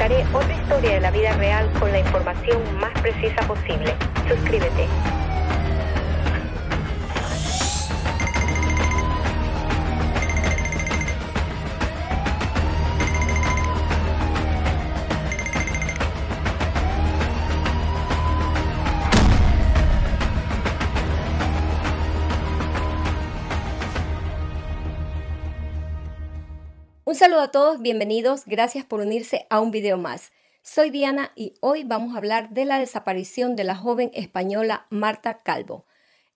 contaré otra historia de la vida real con la información más precisa posible. Suscríbete. saludo a todos, bienvenidos, gracias por unirse a un video más. Soy Diana y hoy vamos a hablar de la desaparición de la joven española Marta Calvo.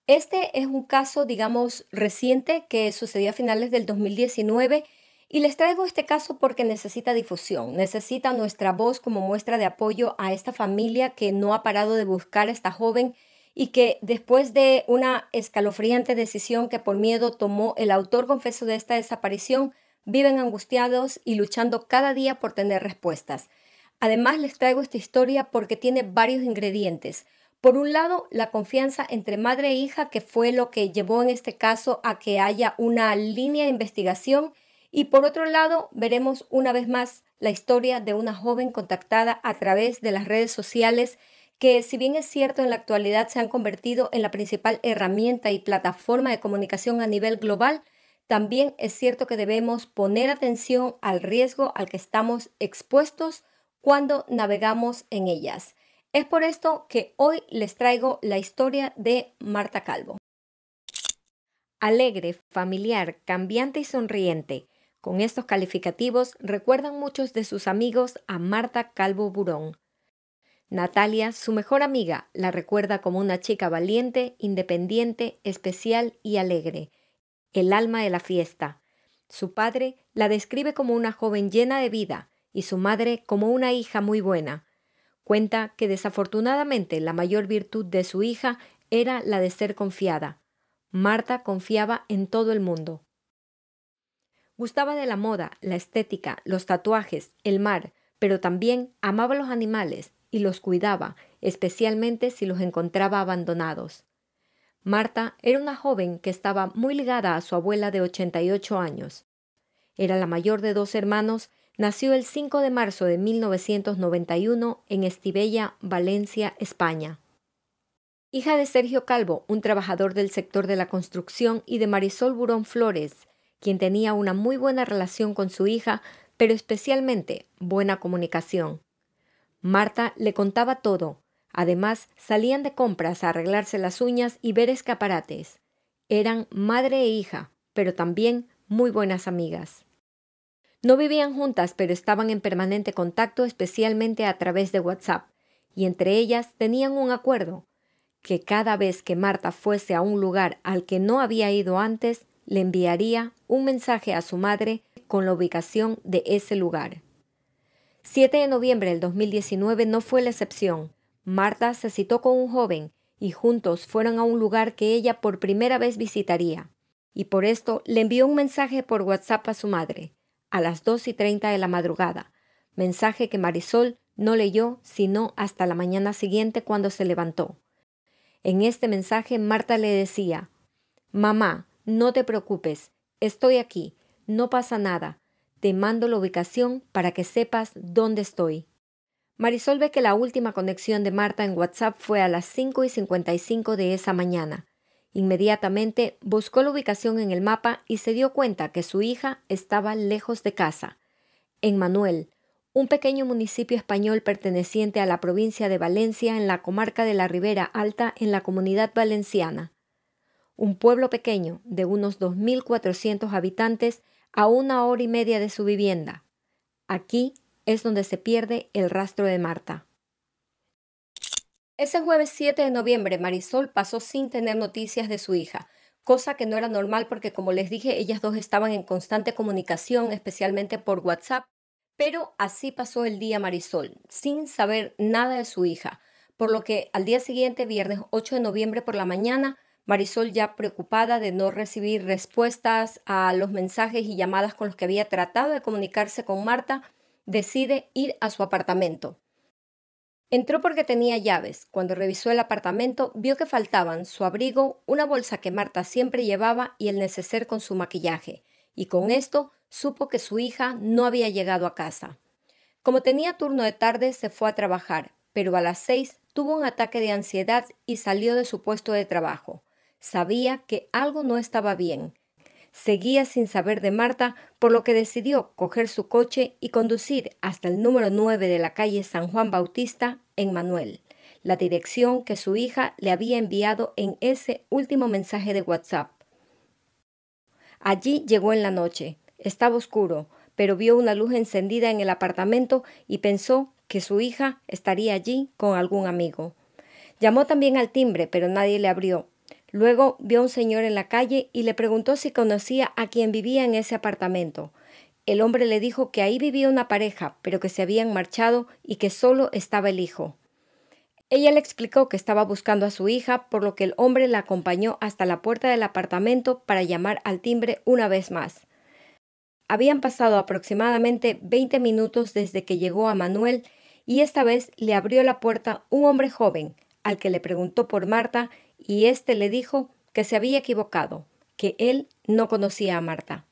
Este es un caso, digamos, reciente que sucedió a finales del 2019 y les traigo este caso porque necesita difusión, necesita nuestra voz como muestra de apoyo a esta familia que no ha parado de buscar a esta joven y que después de una escalofriante decisión que por miedo tomó el autor confeso de esta desaparición, viven angustiados y luchando cada día por tener respuestas. Además les traigo esta historia porque tiene varios ingredientes. Por un lado, la confianza entre madre e hija, que fue lo que llevó en este caso a que haya una línea de investigación. Y por otro lado, veremos una vez más la historia de una joven contactada a través de las redes sociales que si bien es cierto en la actualidad se han convertido en la principal herramienta y plataforma de comunicación a nivel global, también es cierto que debemos poner atención al riesgo al que estamos expuestos cuando navegamos en ellas. Es por esto que hoy les traigo la historia de Marta Calvo. Alegre, familiar, cambiante y sonriente. Con estos calificativos recuerdan muchos de sus amigos a Marta Calvo Burón. Natalia, su mejor amiga, la recuerda como una chica valiente, independiente, especial y alegre el alma de la fiesta. Su padre la describe como una joven llena de vida y su madre como una hija muy buena. Cuenta que desafortunadamente la mayor virtud de su hija era la de ser confiada. Marta confiaba en todo el mundo. Gustaba de la moda, la estética, los tatuajes, el mar, pero también amaba los animales y los cuidaba, especialmente si los encontraba abandonados. Marta era una joven que estaba muy ligada a su abuela de 88 años. Era la mayor de dos hermanos, nació el 5 de marzo de 1991 en Estivella, Valencia, España. Hija de Sergio Calvo, un trabajador del sector de la construcción, y de Marisol Burón Flores, quien tenía una muy buena relación con su hija, pero especialmente buena comunicación. Marta le contaba todo, Además, salían de compras a arreglarse las uñas y ver escaparates. Eran madre e hija, pero también muy buenas amigas. No vivían juntas, pero estaban en permanente contacto, especialmente a través de WhatsApp, y entre ellas tenían un acuerdo, que cada vez que Marta fuese a un lugar al que no había ido antes, le enviaría un mensaje a su madre con la ubicación de ese lugar. 7 de noviembre del 2019 no fue la excepción. Marta se citó con un joven y juntos fueron a un lugar que ella por primera vez visitaría. Y por esto le envió un mensaje por WhatsApp a su madre, a las dos y treinta de la madrugada, mensaje que Marisol no leyó sino hasta la mañana siguiente cuando se levantó. En este mensaje Marta le decía, Mamá, no te preocupes, estoy aquí, no pasa nada, te mando la ubicación para que sepas dónde estoy. Marisol ve que la última conexión de Marta en WhatsApp fue a las 5 y 55 de esa mañana. Inmediatamente buscó la ubicación en el mapa y se dio cuenta que su hija estaba lejos de casa, en Manuel, un pequeño municipio español perteneciente a la provincia de Valencia en la comarca de la Ribera Alta en la comunidad valenciana. Un pueblo pequeño de unos 2.400 habitantes a una hora y media de su vivienda. Aquí es donde se pierde el rastro de Marta. Ese jueves 7 de noviembre, Marisol pasó sin tener noticias de su hija, cosa que no era normal porque, como les dije, ellas dos estaban en constante comunicación, especialmente por WhatsApp. Pero así pasó el día Marisol, sin saber nada de su hija, por lo que al día siguiente, viernes 8 de noviembre por la mañana, Marisol ya preocupada de no recibir respuestas a los mensajes y llamadas con los que había tratado de comunicarse con Marta, decide ir a su apartamento. Entró porque tenía llaves. Cuando revisó el apartamento, vio que faltaban su abrigo, una bolsa que Marta siempre llevaba y el neceser con su maquillaje, y con esto supo que su hija no había llegado a casa. Como tenía turno de tarde, se fue a trabajar, pero a las seis tuvo un ataque de ansiedad y salió de su puesto de trabajo. Sabía que algo no estaba bien, seguía sin saber de Marta, por lo que decidió coger su coche y conducir hasta el número 9 de la calle San Juan Bautista en Manuel, la dirección que su hija le había enviado en ese último mensaje de WhatsApp. Allí llegó en la noche. Estaba oscuro, pero vio una luz encendida en el apartamento y pensó que su hija estaría allí con algún amigo. Llamó también al timbre, pero nadie le abrió, Luego vio a un señor en la calle y le preguntó si conocía a quien vivía en ese apartamento. El hombre le dijo que ahí vivía una pareja, pero que se habían marchado y que solo estaba el hijo. Ella le explicó que estaba buscando a su hija, por lo que el hombre la acompañó hasta la puerta del apartamento para llamar al timbre una vez más. Habían pasado aproximadamente 20 minutos desde que llegó a Manuel y esta vez le abrió la puerta un hombre joven, al que le preguntó por Marta y éste le dijo que se había equivocado, que él no conocía a Marta.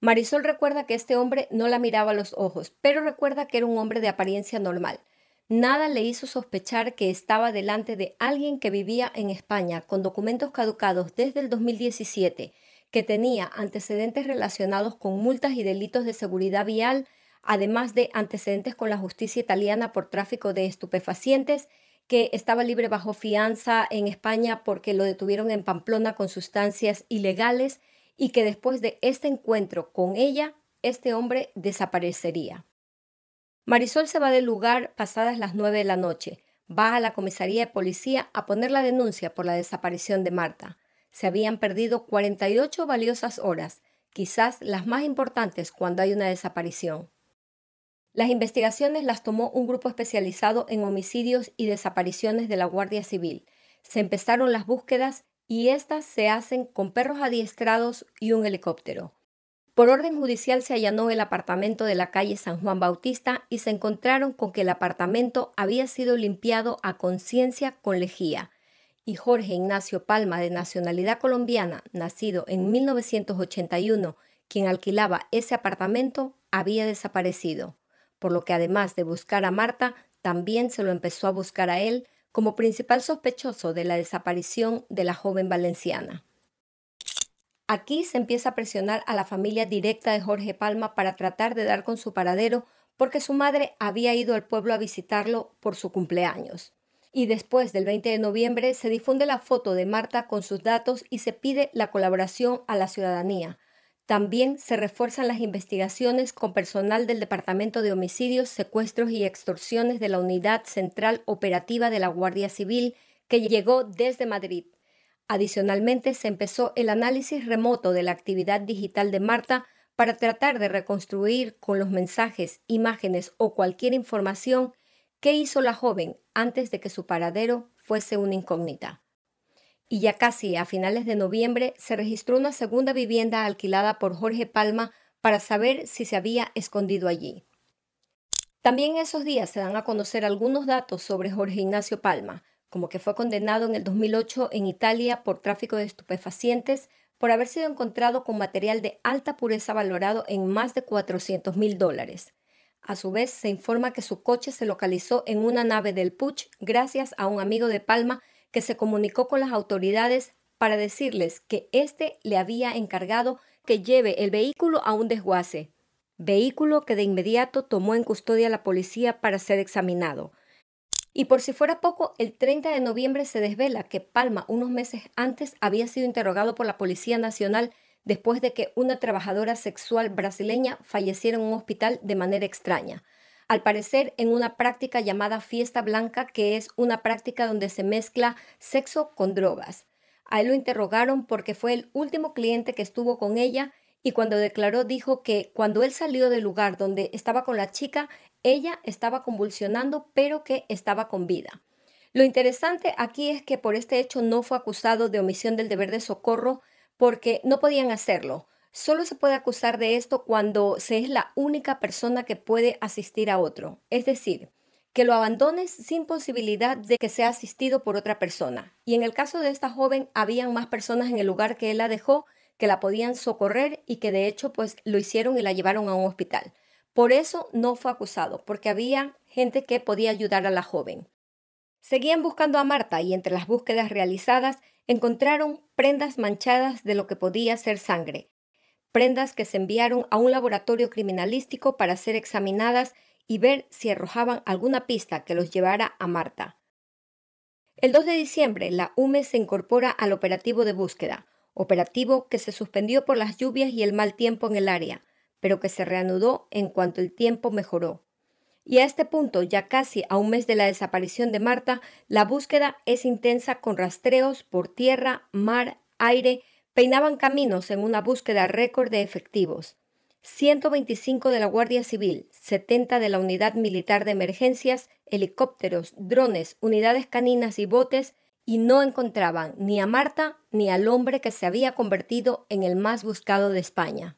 Marisol recuerda que este hombre no la miraba a los ojos, pero recuerda que era un hombre de apariencia normal. Nada le hizo sospechar que estaba delante de alguien que vivía en España con documentos caducados desde el 2017, que tenía antecedentes relacionados con multas y delitos de seguridad vial, además de antecedentes con la justicia italiana por tráfico de estupefacientes que estaba libre bajo fianza en España porque lo detuvieron en Pamplona con sustancias ilegales y que después de este encuentro con ella, este hombre desaparecería. Marisol se va del lugar pasadas las 9 de la noche. Va a la comisaría de policía a poner la denuncia por la desaparición de Marta. Se habían perdido 48 valiosas horas, quizás las más importantes cuando hay una desaparición. Las investigaciones las tomó un grupo especializado en homicidios y desapariciones de la Guardia Civil. Se empezaron las búsquedas y éstas se hacen con perros adiestrados y un helicóptero. Por orden judicial se allanó el apartamento de la calle San Juan Bautista y se encontraron con que el apartamento había sido limpiado a conciencia con lejía y Jorge Ignacio Palma, de nacionalidad colombiana, nacido en 1981, quien alquilaba ese apartamento, había desaparecido por lo que además de buscar a Marta, también se lo empezó a buscar a él como principal sospechoso de la desaparición de la joven valenciana. Aquí se empieza a presionar a la familia directa de Jorge Palma para tratar de dar con su paradero porque su madre había ido al pueblo a visitarlo por su cumpleaños. Y después del 20 de noviembre se difunde la foto de Marta con sus datos y se pide la colaboración a la ciudadanía, también se refuerzan las investigaciones con personal del Departamento de Homicidios, Secuestros y Extorsiones de la Unidad Central Operativa de la Guardia Civil, que llegó desde Madrid. Adicionalmente, se empezó el análisis remoto de la actividad digital de Marta para tratar de reconstruir con los mensajes, imágenes o cualquier información qué hizo la joven antes de que su paradero fuese una incógnita y ya casi a finales de noviembre se registró una segunda vivienda alquilada por Jorge Palma para saber si se había escondido allí. También esos días se dan a conocer algunos datos sobre Jorge Ignacio Palma, como que fue condenado en el 2008 en Italia por tráfico de estupefacientes por haber sido encontrado con material de alta pureza valorado en más de 400 mil dólares. A su vez, se informa que su coche se localizó en una nave del Puch gracias a un amigo de Palma que se comunicó con las autoridades para decirles que éste le había encargado que lleve el vehículo a un desguace, vehículo que de inmediato tomó en custodia la policía para ser examinado. Y por si fuera poco, el 30 de noviembre se desvela que Palma unos meses antes había sido interrogado por la Policía Nacional después de que una trabajadora sexual brasileña falleciera en un hospital de manera extraña al parecer en una práctica llamada fiesta blanca, que es una práctica donde se mezcla sexo con drogas. A él lo interrogaron porque fue el último cliente que estuvo con ella y cuando declaró dijo que cuando él salió del lugar donde estaba con la chica, ella estaba convulsionando pero que estaba con vida. Lo interesante aquí es que por este hecho no fue acusado de omisión del deber de socorro porque no podían hacerlo. Solo se puede acusar de esto cuando se es la única persona que puede asistir a otro, es decir, que lo abandones sin posibilidad de que sea asistido por otra persona. Y en el caso de esta joven, habían más personas en el lugar que él la dejó que la podían socorrer y que de hecho pues lo hicieron y la llevaron a un hospital. Por eso no fue acusado, porque había gente que podía ayudar a la joven. Seguían buscando a Marta y entre las búsquedas realizadas encontraron prendas manchadas de lo que podía ser sangre, prendas que se enviaron a un laboratorio criminalístico para ser examinadas y ver si arrojaban alguna pista que los llevara a Marta. El 2 de diciembre, la UME se incorpora al operativo de búsqueda, operativo que se suspendió por las lluvias y el mal tiempo en el área, pero que se reanudó en cuanto el tiempo mejoró. Y a este punto, ya casi a un mes de la desaparición de Marta, la búsqueda es intensa con rastreos por tierra, mar, aire, peinaban caminos en una búsqueda récord de efectivos. 125 de la Guardia Civil, 70 de la Unidad Militar de Emergencias, helicópteros, drones, unidades caninas y botes, y no encontraban ni a Marta ni al hombre que se había convertido en el más buscado de España.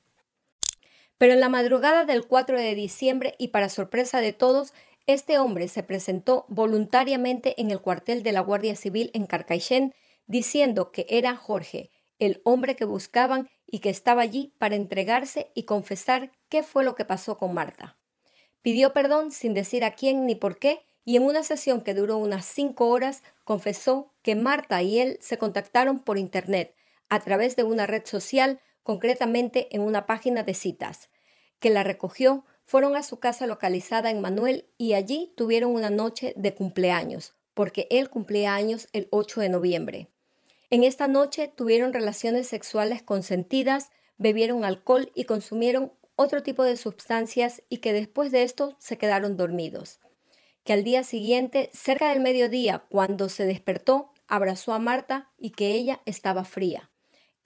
Pero en la madrugada del 4 de diciembre, y para sorpresa de todos, este hombre se presentó voluntariamente en el cuartel de la Guardia Civil en Carcaixent diciendo que era Jorge, el hombre que buscaban y que estaba allí para entregarse y confesar qué fue lo que pasó con Marta. Pidió perdón sin decir a quién ni por qué y en una sesión que duró unas cinco horas confesó que Marta y él se contactaron por Internet a través de una red social, concretamente en una página de citas, que la recogió, fueron a su casa localizada en Manuel y allí tuvieron una noche de cumpleaños, porque él cumplía años el 8 de noviembre. En esta noche tuvieron relaciones sexuales consentidas, bebieron alcohol y consumieron otro tipo de sustancias y que después de esto se quedaron dormidos. Que al día siguiente, cerca del mediodía, cuando se despertó, abrazó a Marta y que ella estaba fría.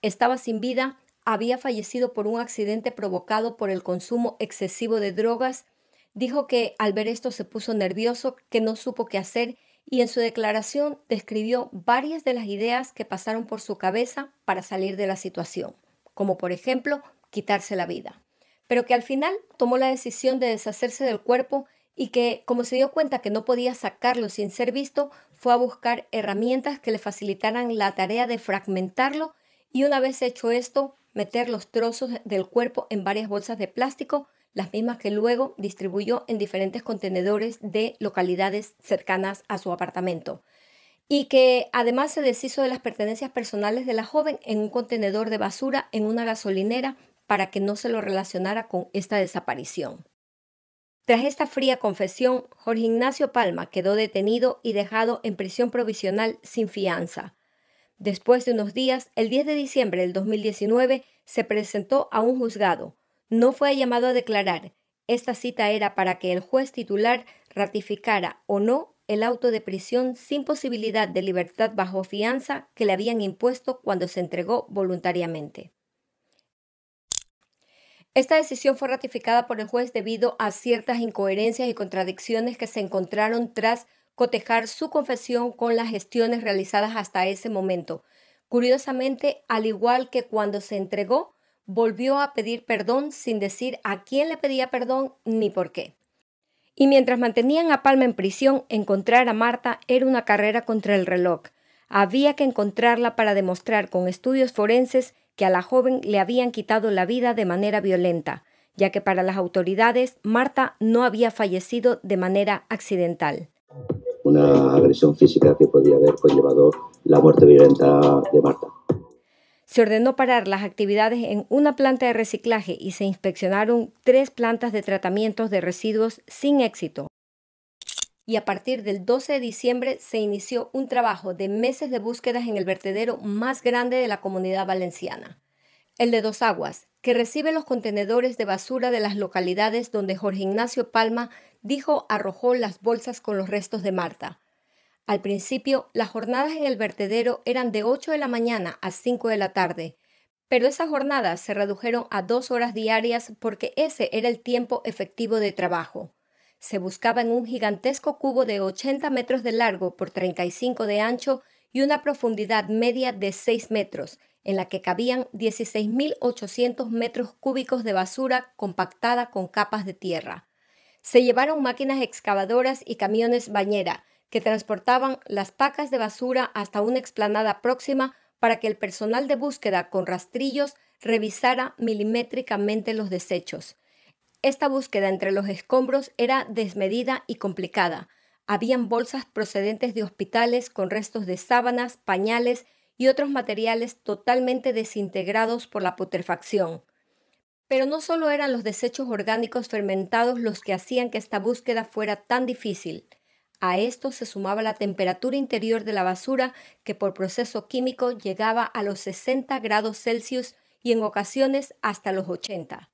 Estaba sin vida, había fallecido por un accidente provocado por el consumo excesivo de drogas. Dijo que al ver esto se puso nervioso, que no supo qué hacer y en su declaración describió varias de las ideas que pasaron por su cabeza para salir de la situación, como por ejemplo quitarse la vida, pero que al final tomó la decisión de deshacerse del cuerpo y que, como se dio cuenta que no podía sacarlo sin ser visto, fue a buscar herramientas que le facilitaran la tarea de fragmentarlo y una vez hecho esto, meter los trozos del cuerpo en varias bolsas de plástico las mismas que luego distribuyó en diferentes contenedores de localidades cercanas a su apartamento y que además se deshizo de las pertenencias personales de la joven en un contenedor de basura en una gasolinera para que no se lo relacionara con esta desaparición. Tras esta fría confesión, Jorge Ignacio Palma quedó detenido y dejado en prisión provisional sin fianza. Después de unos días, el 10 de diciembre del 2019, se presentó a un juzgado, no fue llamado a declarar. Esta cita era para que el juez titular ratificara o no el auto de prisión sin posibilidad de libertad bajo fianza que le habían impuesto cuando se entregó voluntariamente. Esta decisión fue ratificada por el juez debido a ciertas incoherencias y contradicciones que se encontraron tras cotejar su confesión con las gestiones realizadas hasta ese momento. Curiosamente, al igual que cuando se entregó, volvió a pedir perdón sin decir a quién le pedía perdón ni por qué. Y mientras mantenían a Palma en prisión, encontrar a Marta era una carrera contra el reloj. Había que encontrarla para demostrar con estudios forenses que a la joven le habían quitado la vida de manera violenta, ya que para las autoridades Marta no había fallecido de manera accidental. Una agresión física que podía haber conllevado la muerte violenta de Marta. Se ordenó parar las actividades en una planta de reciclaje y se inspeccionaron tres plantas de tratamiento de residuos sin éxito. Y a partir del 12 de diciembre se inició un trabajo de meses de búsquedas en el vertedero más grande de la comunidad valenciana, el de Dos Aguas, que recibe los contenedores de basura de las localidades donde Jorge Ignacio Palma dijo arrojó las bolsas con los restos de Marta. Al principio, las jornadas en el vertedero eran de 8 de la mañana a 5 de la tarde, pero esas jornadas se redujeron a dos horas diarias porque ese era el tiempo efectivo de trabajo. Se buscaba en un gigantesco cubo de 80 metros de largo por 35 de ancho y una profundidad media de 6 metros, en la que cabían 16.800 metros cúbicos de basura compactada con capas de tierra. Se llevaron máquinas excavadoras y camiones bañera, que transportaban las pacas de basura hasta una explanada próxima para que el personal de búsqueda con rastrillos revisara milimétricamente los desechos. Esta búsqueda entre los escombros era desmedida y complicada. Habían bolsas procedentes de hospitales con restos de sábanas, pañales y otros materiales totalmente desintegrados por la putrefacción. Pero no solo eran los desechos orgánicos fermentados los que hacían que esta búsqueda fuera tan difícil. A esto se sumaba la temperatura interior de la basura, que por proceso químico llegaba a los 60 grados Celsius y en ocasiones hasta los 80.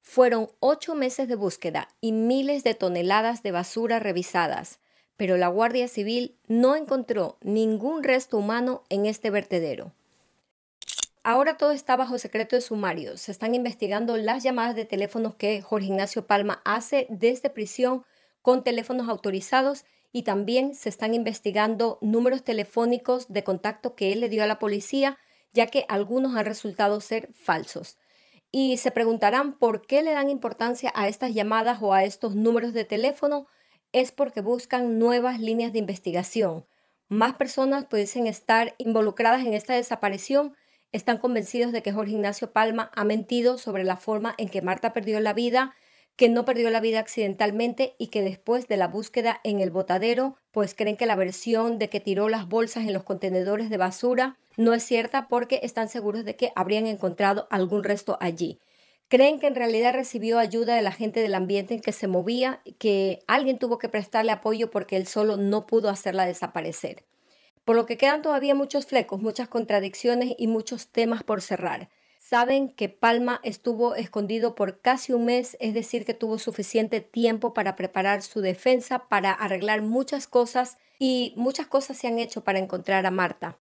Fueron ocho meses de búsqueda y miles de toneladas de basura revisadas, pero la Guardia Civil no encontró ningún resto humano en este vertedero. Ahora todo está bajo secreto de sumario. Se están investigando las llamadas de teléfonos que Jorge Ignacio Palma hace desde prisión con teléfonos autorizados y también se están investigando números telefónicos de contacto que él le dio a la policía, ya que algunos han resultado ser falsos. Y se preguntarán por qué le dan importancia a estas llamadas o a estos números de teléfono. Es porque buscan nuevas líneas de investigación. Más personas pudiesen estar involucradas en esta desaparición. Están convencidos de que Jorge Ignacio Palma ha mentido sobre la forma en que Marta perdió la vida que no perdió la vida accidentalmente y que después de la búsqueda en el botadero, pues creen que la versión de que tiró las bolsas en los contenedores de basura no es cierta porque están seguros de que habrían encontrado algún resto allí. Creen que en realidad recibió ayuda de la gente del ambiente en que se movía, que alguien tuvo que prestarle apoyo porque él solo no pudo hacerla desaparecer. Por lo que quedan todavía muchos flecos, muchas contradicciones y muchos temas por cerrar saben que Palma estuvo escondido por casi un mes, es decir, que tuvo suficiente tiempo para preparar su defensa, para arreglar muchas cosas y muchas cosas se han hecho para encontrar a Marta.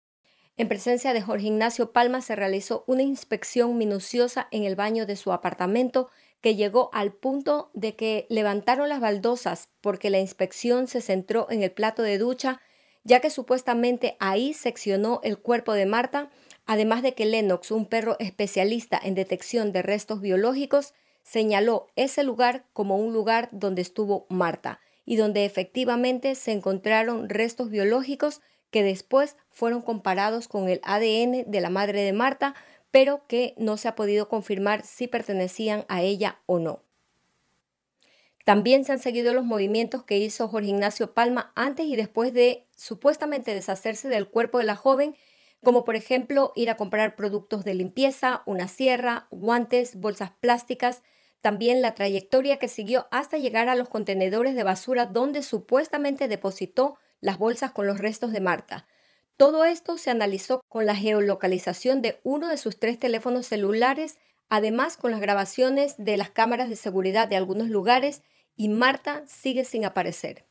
En presencia de Jorge Ignacio Palma se realizó una inspección minuciosa en el baño de su apartamento que llegó al punto de que levantaron las baldosas porque la inspección se centró en el plato de ducha, ya que supuestamente ahí seccionó el cuerpo de Marta además de que Lennox, un perro especialista en detección de restos biológicos, señaló ese lugar como un lugar donde estuvo Marta y donde efectivamente se encontraron restos biológicos que después fueron comparados con el ADN de la madre de Marta, pero que no se ha podido confirmar si pertenecían a ella o no. También se han seguido los movimientos que hizo Jorge Ignacio Palma antes y después de supuestamente deshacerse del cuerpo de la joven como por ejemplo ir a comprar productos de limpieza, una sierra, guantes, bolsas plásticas, también la trayectoria que siguió hasta llegar a los contenedores de basura donde supuestamente depositó las bolsas con los restos de Marta. Todo esto se analizó con la geolocalización de uno de sus tres teléfonos celulares, además con las grabaciones de las cámaras de seguridad de algunos lugares, y Marta sigue sin aparecer.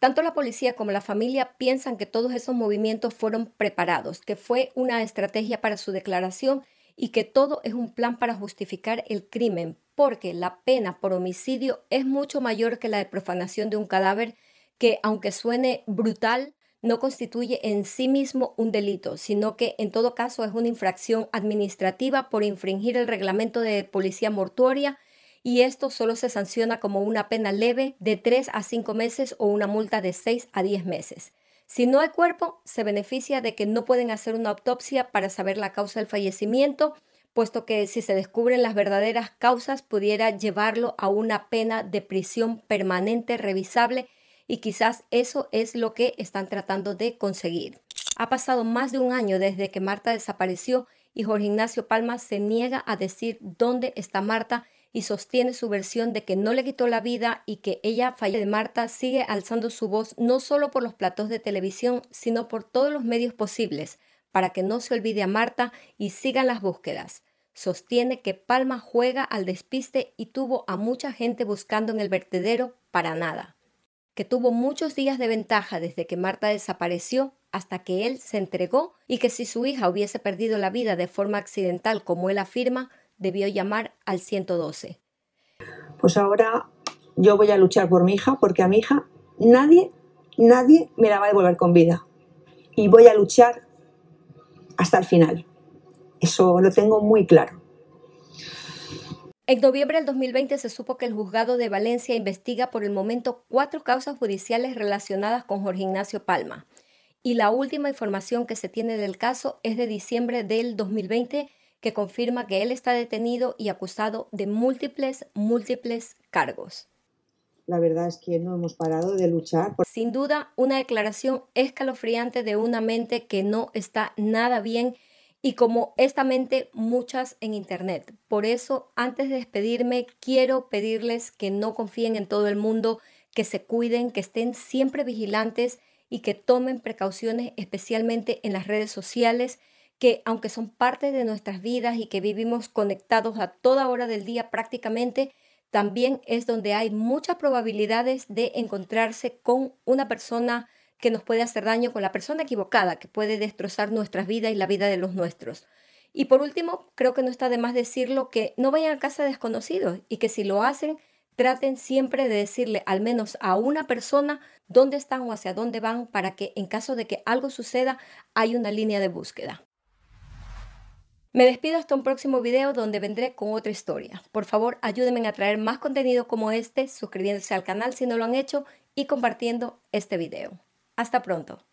Tanto la policía como la familia piensan que todos esos movimientos fueron preparados, que fue una estrategia para su declaración y que todo es un plan para justificar el crimen, porque la pena por homicidio es mucho mayor que la de profanación de un cadáver, que aunque suene brutal, no constituye en sí mismo un delito, sino que en todo caso es una infracción administrativa por infringir el reglamento de policía mortuoria y esto solo se sanciona como una pena leve de 3 a 5 meses o una multa de 6 a 10 meses. Si no hay cuerpo, se beneficia de que no pueden hacer una autopsia para saber la causa del fallecimiento, puesto que si se descubren las verdaderas causas pudiera llevarlo a una pena de prisión permanente revisable y quizás eso es lo que están tratando de conseguir. Ha pasado más de un año desde que Marta desapareció y Jorge Ignacio Palma se niega a decir dónde está Marta y sostiene su versión de que no le quitó la vida y que ella falla de Marta, sigue alzando su voz no solo por los platos de televisión, sino por todos los medios posibles, para que no se olvide a Marta y sigan las búsquedas. Sostiene que Palma juega al despiste y tuvo a mucha gente buscando en el vertedero para nada. Que tuvo muchos días de ventaja desde que Marta desapareció hasta que él se entregó y que si su hija hubiese perdido la vida de forma accidental como él afirma, debió llamar al 112. Pues ahora yo voy a luchar por mi hija, porque a mi hija nadie, nadie me la va a devolver con vida. Y voy a luchar hasta el final. Eso lo tengo muy claro. En noviembre del 2020 se supo que el juzgado de Valencia investiga por el momento cuatro causas judiciales relacionadas con Jorge Ignacio Palma. Y la última información que se tiene del caso es de diciembre del 2020 que confirma que él está detenido y acusado de múltiples, múltiples cargos. La verdad es que no hemos parado de luchar. Sin duda, una declaración escalofriante de una mente que no está nada bien y como esta mente muchas en Internet. Por eso, antes de despedirme, quiero pedirles que no confíen en todo el mundo, que se cuiden, que estén siempre vigilantes y que tomen precauciones especialmente en las redes sociales que aunque son parte de nuestras vidas y que vivimos conectados a toda hora del día prácticamente, también es donde hay muchas probabilidades de encontrarse con una persona que nos puede hacer daño, con la persona equivocada, que puede destrozar nuestras vidas y la vida de los nuestros. Y por último, creo que no está de más decirlo que no vayan a casa desconocidos y que si lo hacen, traten siempre de decirle al menos a una persona dónde están o hacia dónde van para que en caso de que algo suceda, hay una línea de búsqueda. Me despido hasta un próximo video donde vendré con otra historia. Por favor, ayúdenme a traer más contenido como este, suscribiéndose al canal si no lo han hecho y compartiendo este video. Hasta pronto.